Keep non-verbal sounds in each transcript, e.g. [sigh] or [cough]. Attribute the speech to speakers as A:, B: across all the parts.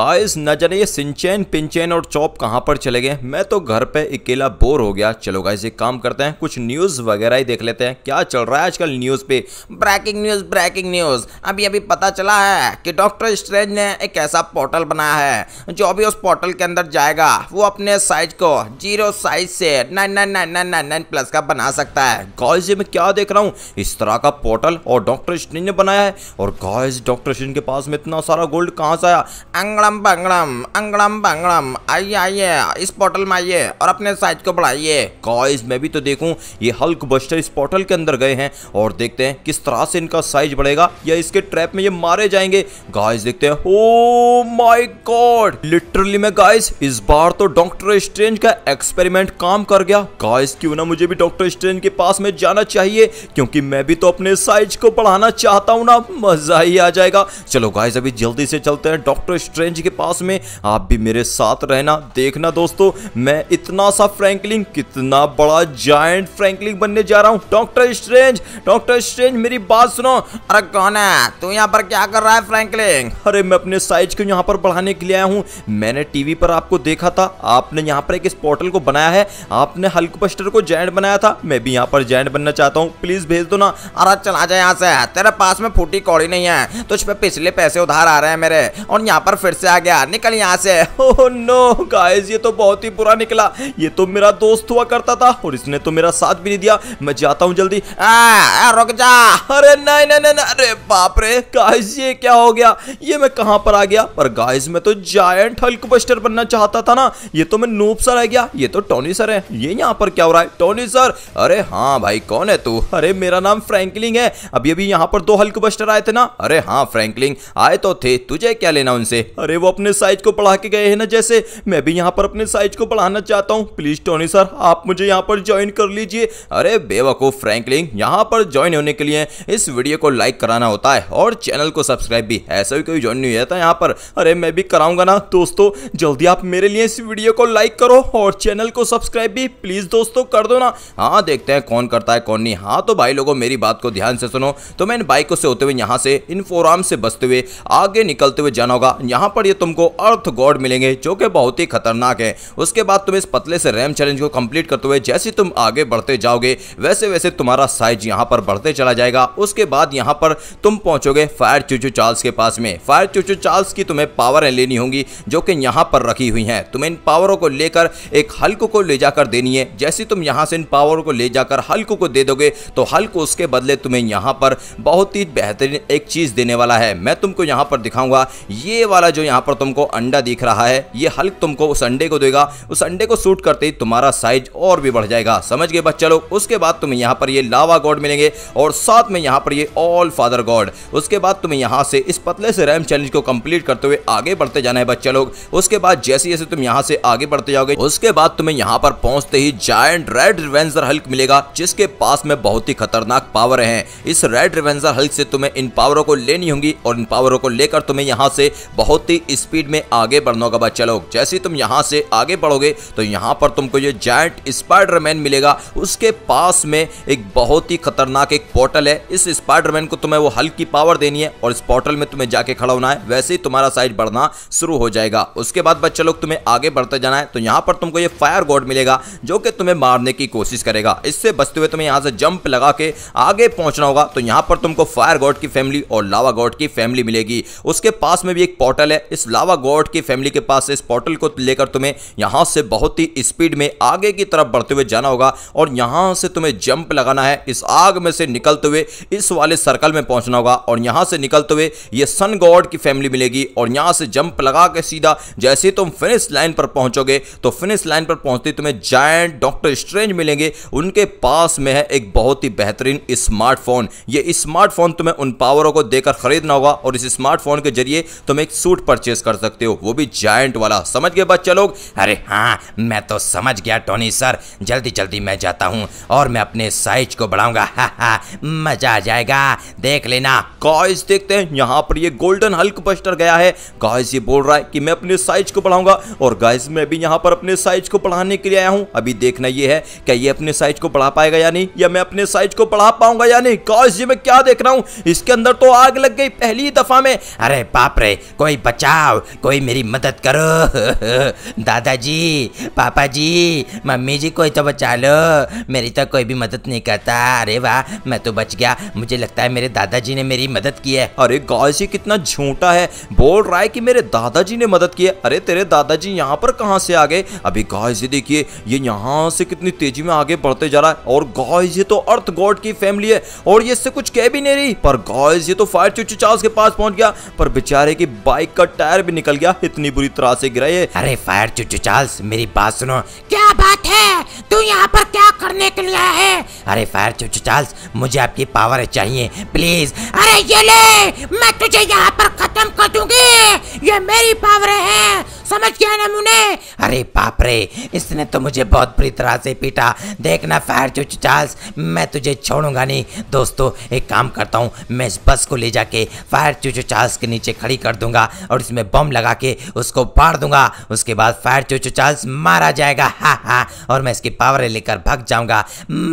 A: आयस न जाने ये सिंचैन पिंचैन और चौप कहाँ पर चले गए मैं तो घर पे अकेला बोर हो गया चलो गाइस एक काम करते हैं कुछ न्यूज़ वगैरह ही देख लेते हैं क्या चल रहा है आजकल न्यूज़ पे
B: ब्रेकिंग न्यूज़ ब्रेकिंग न्यूज़ अभी अभी पता चला है कि डॉक्टर स्ट्रेंज ने एक ऐसा पोर्टल बनाया है जो अभी उस पोर्टल के अंदर जाएगा वो अपने साइज को जीरो साइज से
A: nine nine nine nine nine nine plus का बना सकता है गाइस मैं क्या देख रहा हूँ इस तरह का पोर्टल और डॉक्टर स्ट्रेंज ने बनाया है और गाइस डॉक्टर स्ट्रेंज के पास में इतना सारा गोल्ड कहाँ से आया अंगड़ा अंगड़म बंगड़म अंगड़म बंगड़म आइए आइए इस पोर्टल में आइए और अपने साइज को बढ़ाइए कॉइज मैं भी तो देखूं ये हल्क बस्टर इस पोर्टल के अंदर गए हैं और देखते हैं किस तरह से इनका साइज बढ़ेगा या इसके ट्रैप में ये मारे जाएंगे गाइस देखते हैं ओ माय गॉड लिटरली मैं गाइस इस बार तो डॉक्टर स्ट्रेंज का एक्सपेरिमेंट काम कर गया गाइस क्यों ना मुझे भी डॉक्टर स्ट्रेंज के पास में जाना चाहिए क्योंकि मैं भी तो अपने साइज को बढ़ाना चाहता हूँ ना मजा ही आ जाएगा चलो गाइस अभी जल्दी से चलते हैं डॉक्टर स्ट्रेंज जी के पास में आप भी मेरे साथ रहना देखना दोस्तों मैं इतना सा फ्रैंकलिंग कितना बड़ा जायंट फ्रैंकलिंग बनने जा रहा हूँ डॉक्टर स्ट्रेंज डॉक्टर स्ट्रेंज मेरी बात सुनो अरे कौन है तू यहाँ पर क्या कर रहा है फ्रैंकलिंग अरे मैं अपने साइज को यहाँ पर बढ़ाने के लिए आया हूँ मैंने टीवी पर आपको देखा था आपने यहाँ पर एक इस पोर्टल को बनाया है आपने हल्क बस्टर को जैंट बनाया था मैं भी यहाँ पर जैंट बनना चाहता हूँ प्लीज भेज दो ना अरे चला जाए यहाँ से तेरे पास में फूटी कौड़ी नहीं है तो उस पर पिछले पैसे उधार आ रहे हैं मेरे और यहाँ पर फिर से आ गया निकल यहाँ से ओह नो गाइस ये तो बहुत ही बुरा निकला ये तो मेरा दोस्त हुआ करता था और इसने तो मेरा साथ भी नहीं दिया मैं जाता हूँ जल्दी आ, रुक जा अरे नहीं नहीं नहीं अरे बाप रे गाइस ये क्या हो गया ये मैं कहाँ पर आ गया पर गाइस मैं तो जायंट हल्क बस्टर बनना चाहता था ना ये तो मैं नूप सर आ गया ये तो टोनी सर है ये यहाँ पर क्या हो रहा है टोनी सर अरे हाँ भाई कौन है तू अरे मेरा नाम फ्रैंकलिंग है अभी अभी यहाँ पर दो हल्क बस्टर आए थे ना अरे हाँ फ्रैंकलिंग आए तो थे तुझे क्या लेना उनसे अरे अरे वो अपने साइज को पढ़ा के गए हैं ना जैसे मैं भी यहाँ पर अपने साइज को बढ़ाना चाहता हूँ प्लीज टोनी सर आप मुझे यहाँ पर ज्वाइन कर लीजिए अरे बेवकूफ फ्रैंकलिन यहाँ पर ज्वाइन होने के लिए इस वीडियो को लाइक कराना होता है और चैनल को सब्सक्राइब भी ऐसा भी कोई ज्वाइन नहीं होता यहाँ पर अरे मैं भी कराऊंगा ना दोस्तों जल्दी आप मेरे लिए इस वीडियो को लाइक करो और चैनल को सब्सक्राइब भी प्लीज दोस्तों कर दो ना हाँ देखते हैं कौन करता है कौन नहीं हाँ तो भाई लोगों मेरी बात को ध्यान से सुनो तो मैं इन बाइकों से होते हुए यहाँ से इन फोराम से बसते हुए आगे निकलते हुए जाना होगा यहाँ पर ये तुमको अर्थ गॉड मिलेंगे जो कि बहुत ही खतरनाक है उसके बाद तुम इस पतले से रैम चैलेंज को कंप्लीट करते हुए जैसे तुम आगे बढ़ते जाओगे वैसे वैसे तुम्हारा साइज यहाँ पर बढ़ते चला जाएगा उसके बाद यहाँ पर तुम पहुंचोगे फायर चूचू चार्ल्स के पास में फायर चूचू चार्ल्स की तुम्हें पावरें लेनी होंगी जो कि यहाँ पर रखी हुई हैं तुम्हें इन पावरों को लेकर एक हल्क को ले जाकर देनी है जैसे तुम यहाँ से इन पावर को ले जाकर हल्क को दे दोगे तो हल्क उसके बदले तुम्हें यहाँ पर बहुत ही बेहतरीन एक चीज़ देने वाला है मैं तुमको यहाँ पर दिखाऊंगा ये वाला जो यहाँ पर तुमको अंडा दिख रहा है ये हल्क तुमको उस अंडे को देगा उस अंडे को सूट करते ही तुम्हारा साइज और भी बढ़ जाएगा समझ गए बच्चा लोग उसके बाद तुम्हें यहाँ पर ये लावा गॉड मिलेंगे और साथ में यहाँ पर ये ऑल फादर गॉड उसके बाद तुम्हें यहाँ से इस पतले से रैम चैलेंज को कंप्लीट करते हुए आगे बढ़ते जाना है बच्चा लोग उसके बाद जैसे जैसे तुम यहाँ से आगे बढ़ते जाओगे उसके बाद तुम्हें यहाँ पर पहुंचते ही जायंट रेड रिवेंजर हल्क मिलेगा जिसके पास में बहुत ही खतरनाक पावर है इस रेड रिवेंजर हल्क से तुम्हें इन पावरों को लेनी होंगी और इन पावरों को लेकर तुम्हें यहाँ से बहुत ही की स्पीड में आगे बढ़ने का बाद चलो जैसे तुम यहाँ से आगे बढ़ोगे तो यहाँ पर तुमको ये जायंट स्पाइडरमैन मिलेगा उसके पास में एक बहुत ही खतरनाक एक पोर्टल है इस स्पाइडरमैन को तुम्हें वो हल्की पावर देनी है और इस पोर्टल में तुम्हें जाके खड़ा होना है वैसे ही तुम्हारा साइज बढ़ना शुरू हो जाएगा उसके बाद बच्चे लोग तुम्हें आगे बढ़ते जाना है तो यहाँ पर तुमको ये फायर गॉड मिलेगा जो कि तुम्हें मारने की कोशिश करेगा इससे बचते हुए तुम्हें यहाँ से जंप लगा के आगे पहुंचना होगा तो यहाँ पर तुमको फायर गॉड की फैमिली और लावा गॉड की फैमिली मिलेगी उसके पास में भी एक पोर्टल है इस लावा गॉड की फैमिली के पास इस पोर्टल को लेकर तुम्हें यहां से बहुत ही स्पीड में आगे की तरफ बढ़ते हुए जाना होगा और यहां से तुम्हें जंप लगाना है इस आग में से निकलते हुए इस वाले सर्कल में पहुंचना होगा और यहां से निकलते हुए ये सन गॉड की फैमिली मिलेगी और यहां से जंप लगा के सीधा जैसे तुम फिनिश लाइन पर पहुंचोगे तो फिनिश लाइन पर पहुंचते तुम्हें जायंट डॉक्टर स्ट्रेंज मिलेंगे उनके पास में है एक बहुत ही बेहतरीन स्मार्टफोन ये स्मार्टफोन तुम्हें उन पावरों को देकर खरीदना होगा और इस स्मार्टफोन के जरिए तुम एक सूट पर परचेस कर सकते हो वो
B: भी जायंट वाला समझ गए बच्चा लोग अरे हाँ मैं तो समझ गया टोनी सर जल्दी जल्दी मैं जाता हूँ और मैं अपने साइज को बढ़ाऊंगा [laughs] हाँ, हाँ, मजा आ जाएगा देख लेना गाइस देखते हैं यहाँ पर ये गोल्डन हल्क बस्टर गया है गाइस ये बोल रहा है कि
A: मैं अपने साइज को बढ़ाऊंगा और गाइस मैं भी यहाँ पर अपने साइज को बढ़ाने के लिए आया हूँ अभी देखना ये है क्या ये अपने साइज को बढ़ा पाएगा या नहीं या मैं अपने साइज को बढ़ा पाऊंगा या नहीं गाइस ये मैं क्या देख रहा हूँ
B: इसके अंदर तो आग लग गई पहली दफा में अरे बाप रे कोई बच्चा बचाओ कोई मेरी मदद करो [laughs] दादाजी पापा जी मम्मी जी कोई तो बचा लो मेरी तो कोई भी मदद नहीं करता अरे वाह मैं तो बच गया मुझे लगता है मेरे दादाजी ने मेरी मदद की है अरे गाय से कितना झूठा है बोल रहा है कि मेरे दादाजी ने मदद
A: की है अरे तेरे दादाजी यहाँ पर कहाँ से आ गए अभी गाय से देखिए ये यहाँ से कितनी तेजी में आगे बढ़ते जा रहा है और गाय ये तो अर्थ गॉड की फैमिली है और ये इससे कुछ कह भी नहीं रही पर गाय ये तो फायर चुचुचास के पास पहुंच गया पर बेचारे की बाइक का टायर भी निकल गया इतनी
B: बुरी तरह से गिरा ये अरे फायर चुचू चार्ल्स मेरी बात सुनो क्या बात है तू यहाँ पर क्या करने के लिए आया है अरे फायर चुचू चार्ल्स मुझे आपकी पावर चाहिए प्लीज अरे ये ले मैं तुझे यहाँ पर खत्म कर दूंगी ये मेरी पावर है समझ गया ना मुने अरे बाप रे इसने तो मुझे बहुत बुरी तरह से पीटा देखना फायर चुच चार्ल्स मैं तुझे छोड़ूंगा नहीं दोस्तों एक काम करता हूँ मैं इस बस को ले जाके फायर चुच चार्ल्स के नीचे खड़ी कर दूंगा और इसमें बम लगा के उसको फाड़ दूंगा उसके बाद फायर चुच चार्ल्स मारा जाएगा हा हा और मैं इसकी पावर लेकर भाग जाऊंगा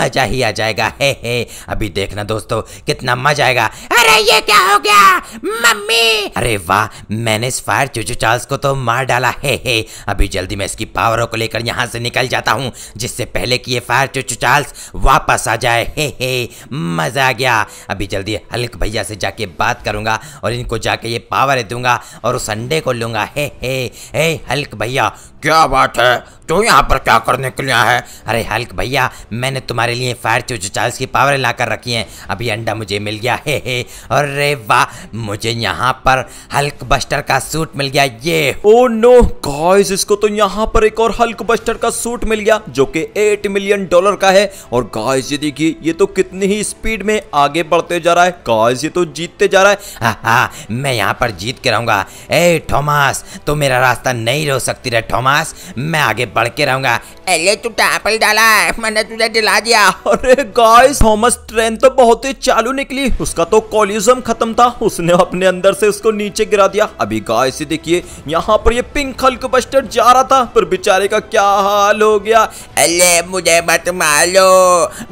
B: मजा ही आ जाएगा हे हे अभी देखना दोस्तों कितना मजा आएगा अरे ये क्या हो गया मम्मी अरे वाह मैंने इस फायर चुचू चार्ल्स को तो मार डाला वाला है है अभी जल्दी मैं इसकी पावरों को लेकर यहाँ से निकल जाता हूँ जिससे पहले कि ये फायर चुचु चार्ल्स वापस आ जाए हे हे मज़ा आ गया अभी जल्दी हल्क भैया से जाके बात करूँगा और इनको जाके ये पावर दूंगा और उस अंडे को लूँगा हे हे हे हल्क भैया क्या बात है तू यहाँ पर क्या करने के लिए है अरे हल्क भैया मैंने तुम्हारे लिए फायर टू चार्ल्स की पावर ला कर रखी है अभी अंडा मुझे मिल गया है हे अरे वाह मुझे यहाँ पर हल्क बस्टर का सूट मिल गया ये ओ
A: नो गाइस इसको तो यहाँ पर एक और हल्क बस्टर का सूट मिल गया जो कि एट मिलियन डॉलर का है और गाइस ये देखिए ये तो कितनी ही स्पीड में आगे बढ़ते जा रहा है गाइस
B: ये तो जीतते जा रहा है हाँ हाँ मैं यहाँ पर जीत के रहूंगा ए थॉमस तो मेरा रास्ता नहीं रो सकती रे थॉमस मैं आगे पढ़ के रहूंगा अरे तू टापल डाला मैंने तुझे दिला दिया अरे गाइस थॉमस ट्रेन तो बहुत ही चालू निकली उसका तो
A: कॉलिज्म खत्म था उसने अपने अंदर से उसको नीचे गिरा दिया अभी गाइस देखिए यहाँ पर ये पिंक हल्क बस्टर जा रहा था पर बेचारे का क्या हाल हो गया अरे मुझे मत मालो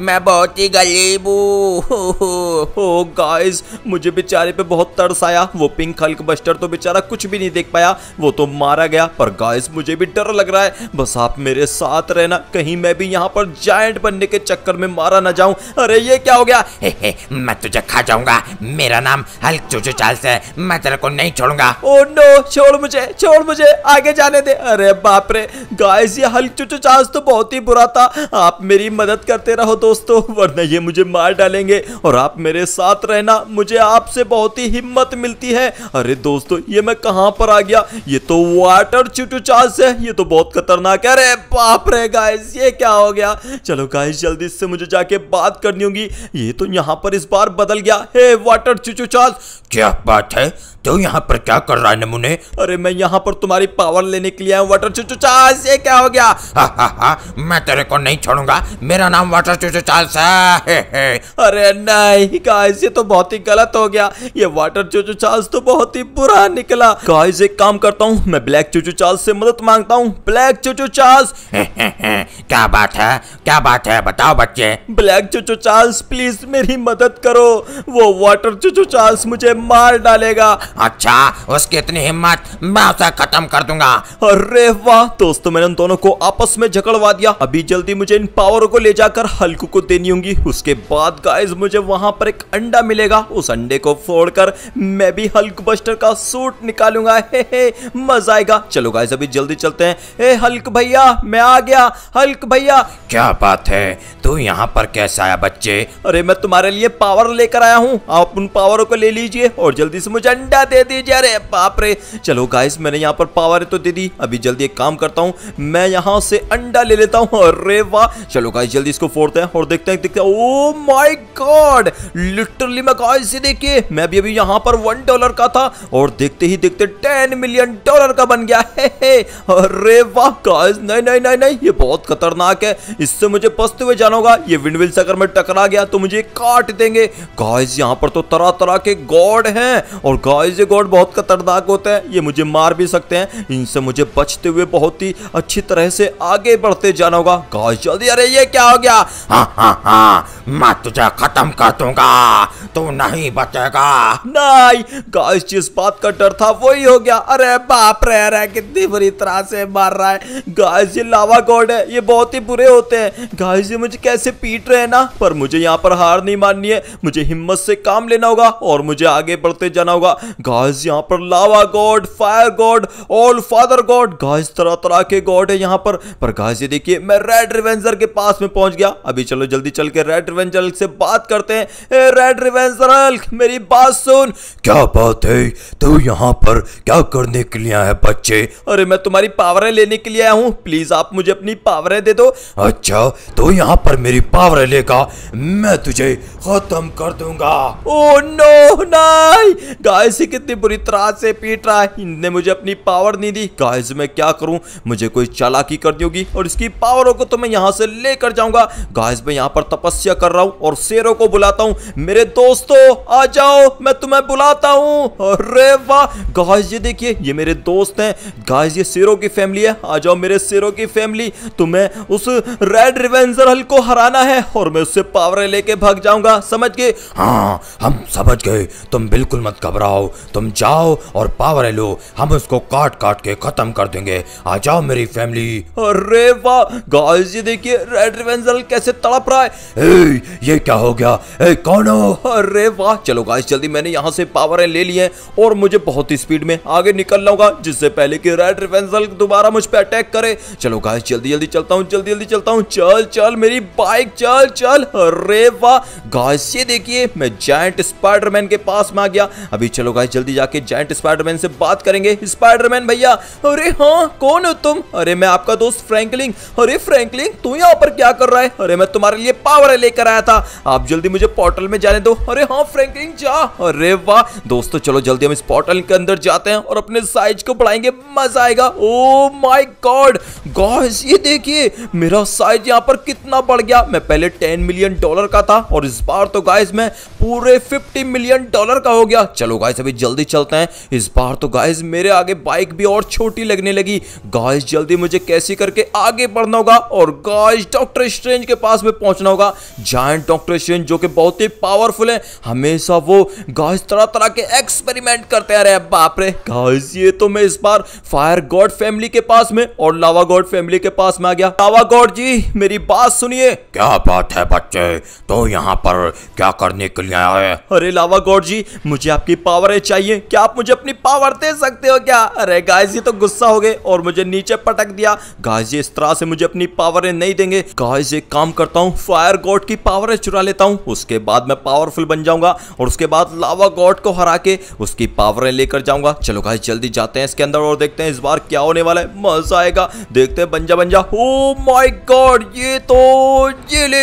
A: मैं बहुत ही गरीब हूँ गाइस मुझे बेचारे पे बहुत तरस आया वो पिंक हल्क बस्टर तो बेचारा कुछ भी नहीं देख पाया वो तो मारा गया पर गाइस मुझे भी डर लग रहा है बस साहब मेरे साथ रहना कहीं मैं भी यहाँ पर जायंट बनने के चक्कर में मारा ना जाऊं अरे ये क्या हो गया
B: हे हे मैं तुझे खा जाऊंगा मेरा नाम हल्क चूचू चार्ल्स है मैं तेरे को नहीं छोड़ूंगा
A: ओ oh नो छोड़ मुझे छोड़ मुझे आगे जाने दे अरे बाप रे गाइस ये हल्क चूचू चार्ल्स तो बहुत ही बुरा था आप मेरी मदद करते रहो दोस्तों वरना ये मुझे मार डालेंगे और आप मेरे साथ रहना मुझे आपसे बहुत ही हिम्मत मिलती है अरे दोस्तों ये मैं कहाँ पर आ गया ये तो वाटर चूटू चार्ल्स है ये तो बहुत खतरनाक जाके अरे बाप रे गाइस ये क्या हो गया चलो गाइस जल्दी से मुझे जाके बात करनी होगी ये तो यहाँ पर इस बार बदल गया हे वाटर चुचू चार्ल्स क्या बात है तो यहाँ पर क्या कर रहा है नमूने अरे मैं यहाँ पर तुम्हारी पावर लेने के लिए आया वाटर चुचू चार्ल्स ये क्या हो गया
B: हा हा हा मैं तेरे को नहीं छोड़ूंगा मेरा नाम वाटर चुचू चार्ल्स है
A: अरे नहीं गाइस ये तो बहुत ही गलत हो गया ये वाटर चुचू चार्ल्स तो बहुत ही बुरा निकला गाइस एक काम करता हूँ मैं ब्लैक चुचू चार्ल्स से मदद मांगता हूँ ब्लैक चुचू चार्ल्स
B: [laughs] क्या बात है क्या बात है बताओ बच्चे
A: ब्लैक चुचू चार्ल्स प्लीज मेरी मदद करो वो वाटर चुचू चार्ल्स मुझे मार डालेगा अच्छा उसकी इतनी हिम्मत मैं उसे खत्म कर दूंगा अरे वाह दोस्तों मैंने उन दोनों को आपस में झगड़वा दिया अभी जल्दी मुझे इन पावरों को ले जाकर हल्कू को देनी होगी उसके बाद गाइस मुझे वहां पर एक अंडा मिलेगा उस अंडे को फोड़कर मैं भी हल्क बस्टर का सूट निकालूंगा [laughs] हे हे मजा आएगा चलो गाइस अभी जल्दी चलते हैं ए हल्क भाई भैया मैं आ गया हल्क भैया क्या बात है
B: तू यहाँ पर कैसे आया बच्चे
A: अरे मैं तुम्हारे लिए पावर लेकर आया हूँ आप उन पावरों को ले लीजिए और जल्दी से मुझे अंडा दे दीजिए अरे बाप रे चलो गाइस मैंने यहाँ पर पावर तो दे दी अभी जल्दी एक काम करता हूँ मैं यहाँ से अंडा ले लेता हूँ अरे वाह चलो गाइस जल्दी इसको फोड़ते हैं और देखते हैं देखते हैं ओ माय गॉड लिटरली मैं गाइस से देखिए मैं भी अभी यहाँ पर वन डॉलर का था और देखते ही देखते टेन मिलियन डॉलर का बन गया [laughs] है अरे वाह गाइस नहीं नहीं नहीं नहीं ये बहुत खतरनाक है इससे मुझे पसते हुए जाना होगा ये विंडविल से अगर मैं टकरा गया तो मुझे काट देंगे गाइस यहाँ पर तो तरह तरह के गॉड हैं और गाइस ये गॉड बहुत खतरनाक होते हैं ये मुझे मार भी सकते हैं इनसे मुझे बचते हुए बहुत ही अच्छी तरह से आगे बढ़ते जाना होगा गाइस जल्दी अरे ये क्या हो गया
B: हाँ, हाँ, हाँ, मैं तुझे खत्म कर दूंगा तू नहीं बचेगा
A: नहीं गाइस जिस बात का डर था वही हो गया अरे बाप रे अरे कितनी बुरी तरह से मार रहा है गाइस ये लावा गॉड है ये बहुत ही बुरे होते हैं गाइस ये मुझे कैसे पीट रहे हैं ना पर मुझे यहाँ पर हार नहीं माननी है मुझे हिम्मत से काम लेना होगा और मुझे आगे बढ़ते जाना होगा गाइस यहाँ पर lava god fire god all father god guys तरह तरह के गॉड है यहाँ पर पर गाइस ये देखिए मैं रेड रिवेंजर के पास में पहुंच गया अभी चलो जल्दी चल के रेड रिवेंजर से बात करते हैं ए रेड रिवेंजर मेरी बात सुन
B: क्या बात है तू यहाँ पर क्या करने के लिए आया बच्चे
A: अरे मैं तुम्हारी पावरें लेने के लिए आया हूँ हूँ प्लीज आप मुझे अपनी पावरें दे दो
B: अच्छा तो यहाँ पर मेरी पावर लेगा मैं तुझे
A: खत्म कर दूंगा ओ नो नहीं गाय से कितनी बुरी तरह से पीट रहा है इनने मुझे अपनी पावर नहीं दी गाइस मैं क्या करूं मुझे कोई चालाकी कर दी होगी और इसकी पावरों को तो मैं यहां से लेकर जाऊंगा गाय मैं यहां पर तपस्या कर रहा हूं और शेरों को बुलाता हूं मेरे दोस्तों आ जाओ मैं तुम्हें बुलाता हूं अरे वाह गाय ये देखिए ये मेरे दोस्त हैं गाय ये शेरों की फैमिली है आ जाओ मेरे शेरों की फैमिली तुम्हें उस रेड रिवेंजर हल्को को हराना है और मैं उससे पावर लेके भाग जाऊंगा समझ गए
B: हाँ हम समझ गए तुम बिल्कुल मत घबराओ तुम जाओ और पावर लो हम उसको काट काट के खत्म
A: कर देंगे आ जाओ मेरी फैमिली अरे वाह गाइस ये देखिए रेड रिवेंजल कैसे तड़प रहा है
B: ए, ये क्या हो गया ए, कौन हो
A: अरे वाह चलो गाइस जल्दी मैंने यहाँ से पावर ले ली हैं और मुझे बहुत ही स्पीड में आगे निकल लूंगा जिससे पहले की रेड रिवेंजल दोबारा मुझ पर अटैक करे चलो गाइस जल्दी जल्दी चलता हूँ जल्दी जल्दी चलता हूँ चल चल मेरी बाइक चल चल अरे वाह गाइस ये देखिए मैं जायंट स्पाइडरमैन के पास में आ गया अभी चलो गाइस जल्दी जाके जायंट स्पाइडरमैन से बात करेंगे स्पाइडरमैन भैया अरे हाँ कौन हो तुम अरे मैं आपका दोस्त फ्रैंकलिंग अरे फ्रैंकलिंग तू यहाँ पर क्या कर रहा है अरे मैं तुम्हारे लिए पावर लेकर आया था आप जल्दी मुझे पोर्टल में जाने दो अरे हाँ फ्रैंकलिंग जा अरे वाह दोस्तों चलो जल्दी हम इस पोर्टल के अंदर जाते हैं और अपने साइज को बढ़ाएंगे मजा आएगा ओ माई गॉड गॉस ये देखिए मेरा साइज यहाँ पर कितना बढ़ गया मैं पहले 10 मिलियन डॉलर का था और इस बार तो गाइस मैं पूरे 50 मिलियन डॉलर का हो गया चलो गाइस अभी जल्दी चलते हैं इस बार तो गाइस मेरे आगे बाइक भी और छोटी लगने लगी गाइस जल्दी मुझे कैसे करके आगे बढ़ना होगा और गाइस डॉक्टर स्ट्रेंज के पास में पहुंचना होगा जॉइंट डॉक्टर स्ट्रेंज जो कि बहुत ही पावरफुल है हमेशा वो गाइस तरह तरह के एक्सपेरिमेंट करते आ रहे हैं बाप रे गाइस ये तो मैं इस बार फायर गॉड फैमिली के पास में और लावा गॉड फैमिली के पास में आ गया लावा गॉड जी मेरी बात सुनिए लिए
B: क्या बात है बच्चे तो यहाँ पर क्या करने के लिए आए
A: अरे लावा गौड़ जी मुझे आपकी पावर चाहिए क्या आप मुझे अपनी पावर दे सकते हो क्या अरे गाय जी तो गुस्सा हो गए और मुझे नीचे पटक दिया गाय जी इस तरह से मुझे अपनी पावर नहीं देंगे गाय जी काम करता हूँ फायर गॉड की पावर चुरा लेता हूँ उसके बाद मैं पावरफुल बन जाऊंगा और उसके बाद लावा गॉड को हरा के उसकी पावर लेकर जाऊंगा चलो गाय जल्दी जाते हैं इसके अंदर और देखते हैं इस बार क्या होने वाला है मजा आएगा देखते हैं बंजा बंजा ओ माई गॉड ये तो जिले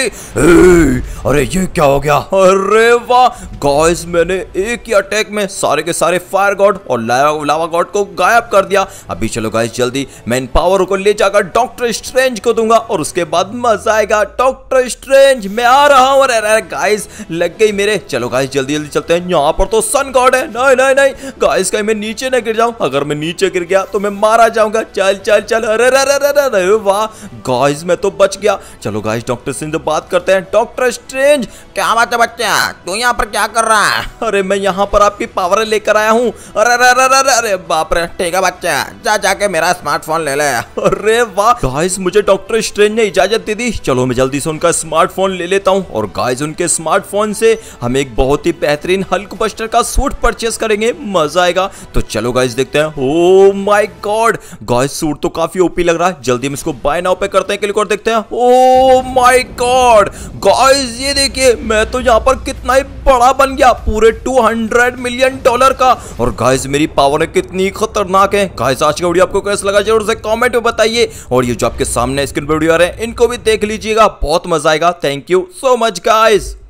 B: अरे ये क्या हो गया
A: अरे वाह गाइस मैंने एक ही अटैक में सारे के सारे फायर गॉड और लावा, लावा गॉड को गायब कर दिया अभी चलो गाइस जल्दी मैं इन पावर को ले जाकर डॉक्टर स्ट्रेंज को दूंगा और उसके बाद मजा आएगा डॉक्टर स्ट्रेंज मैं आ रहा हूँ अरे अरे गाइस लग गई मेरे चलो गाइस जल्दी जल्दी चलते हैं यहाँ पर तो सन गॉड है नहीं नहीं नहीं गाइस कहीं मैं नीचे ना गिर जाऊँ अगर मैं नीचे गिर गया तो मैं मारा जाऊंगा चल चल चल अरे अरे अरे वाह गाइस मैं तो बच गया चलो गाय गाइस डॉक्टर सिंह से बात करते हैं डॉक्टर स्ट्रेंज क्या बात है बच्चा तू यहाँ पर क्या कर रहा है अरे मैं यहाँ पर आपकी पावर लेकर आया हूँ अरे अरे अरे अरे अरे बाप रे ठीक है बच्चा जा जाके मेरा स्मार्टफोन ले ले अरे वाह गाइस मुझे डॉक्टर स्ट्रेंज ने इजाजत दे दी चलो मैं जल्दी से उनका स्मार्टफोन ले लेता हूँ और गाइस उनके स्मार्टफोन से हम एक बहुत ही बेहतरीन हल्क बस्टर का सूट परचेस करेंगे मजा आएगा तो चलो गाइस देखते हैं oh my god guys suit तो काफी ओपी लग रहा है जल्दी हम इसको बाय नाउ पे करते हैं क्लिक और देखते हैं oh oh my god guys ये देखिए मैं तो यहाँ पर कितना ही बड़ा बन गया पूरे 200 मिलियन डॉलर का और गाइस मेरी पावर कितनी खतरनाक है गाइस आज का वीडियो आपको कैसे लगा जरूर से कमेंट में बताइए और ये जो आपके सामने स्क्रीन पर वीडियो आ रहे हैं इनको भी देख लीजिएगा बहुत मजा आएगा thank you so much guys